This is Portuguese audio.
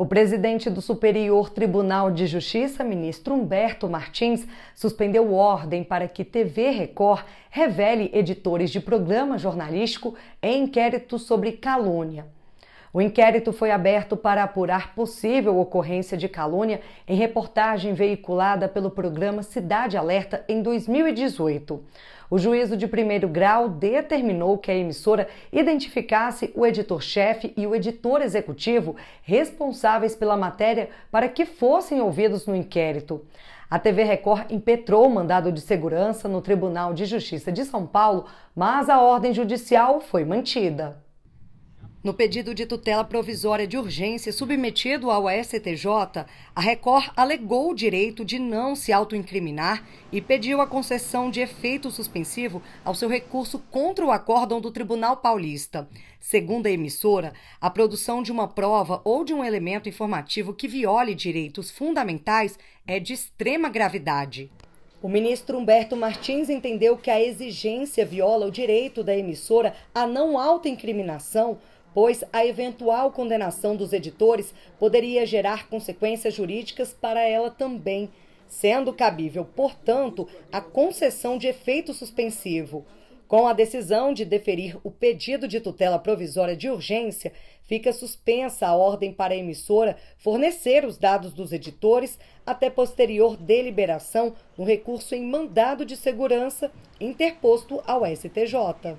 O presidente do Superior Tribunal de Justiça, ministro Humberto Martins, suspendeu ordem para que TV Record revele editores de programa jornalístico em inquérito sobre calúnia. O inquérito foi aberto para apurar possível ocorrência de calúnia em reportagem veiculada pelo programa Cidade Alerta em 2018. O juízo de primeiro grau determinou que a emissora identificasse o editor-chefe e o editor executivo responsáveis pela matéria para que fossem ouvidos no inquérito. A TV Record impetrou o mandado de segurança no Tribunal de Justiça de São Paulo, mas a ordem judicial foi mantida. No pedido de tutela provisória de urgência submetido ao STJ, a Record alegou o direito de não se autoincriminar e pediu a concessão de efeito suspensivo ao seu recurso contra o acórdão do Tribunal Paulista. Segundo a emissora, a produção de uma prova ou de um elemento informativo que viole direitos fundamentais é de extrema gravidade. O ministro Humberto Martins entendeu que a exigência viola o direito da emissora à não autoincriminação pois a eventual condenação dos editores poderia gerar consequências jurídicas para ela também, sendo cabível, portanto, a concessão de efeito suspensivo. Com a decisão de deferir o pedido de tutela provisória de urgência, fica suspensa a ordem para a emissora fornecer os dados dos editores até posterior deliberação no recurso em mandado de segurança interposto ao STJ.